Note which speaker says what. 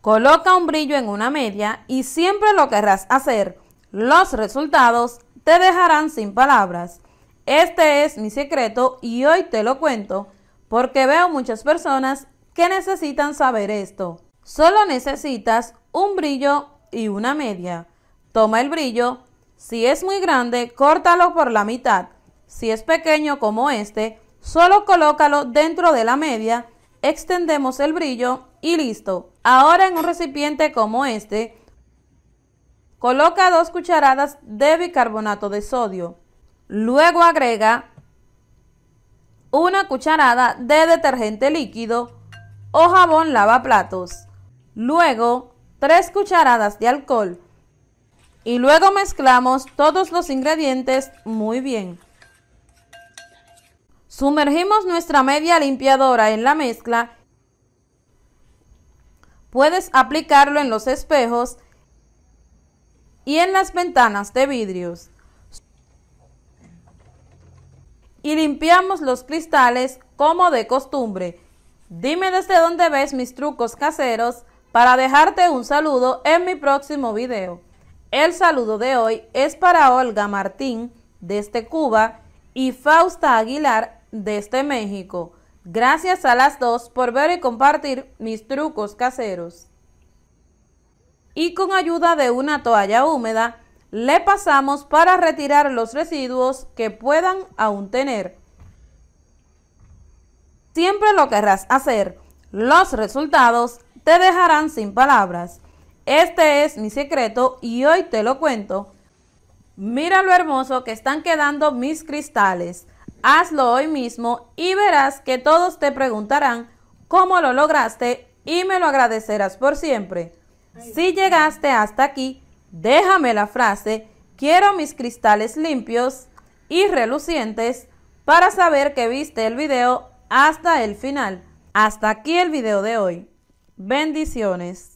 Speaker 1: Coloca un brillo en una media y siempre lo querrás hacer. Los resultados te dejarán sin palabras. Este es mi secreto y hoy te lo cuento porque veo muchas personas que necesitan saber esto. Solo necesitas un brillo y una media. Toma el brillo. Si es muy grande, córtalo por la mitad. Si es pequeño como este, solo colócalo dentro de la media extendemos el brillo y listo. Ahora en un recipiente como este, coloca dos cucharadas de bicarbonato de sodio. Luego agrega una cucharada de detergente líquido o jabón lavaplatos. Luego, tres cucharadas de alcohol. Y luego mezclamos todos los ingredientes muy bien. Sumergimos nuestra media limpiadora en la mezcla. Puedes aplicarlo en los espejos y en las ventanas de vidrios. Y limpiamos los cristales como de costumbre. Dime desde dónde ves mis trucos caseros para dejarte un saludo en mi próximo video. El saludo de hoy es para Olga Martín desde Cuba y Fausta Aguilar desde este México. Gracias a las dos por ver y compartir mis trucos caseros. Y con ayuda de una toalla húmeda, le pasamos para retirar los residuos que puedan aún tener. Siempre lo querrás hacer. Los resultados te dejarán sin palabras. Este es mi secreto y hoy te lo cuento. Mira lo hermoso que están quedando mis cristales. Hazlo hoy mismo y verás que todos te preguntarán cómo lo lograste y me lo agradecerás por siempre. Si llegaste hasta aquí, déjame la frase, quiero mis cristales limpios y relucientes para saber que viste el video hasta el final. Hasta aquí el video de hoy. Bendiciones.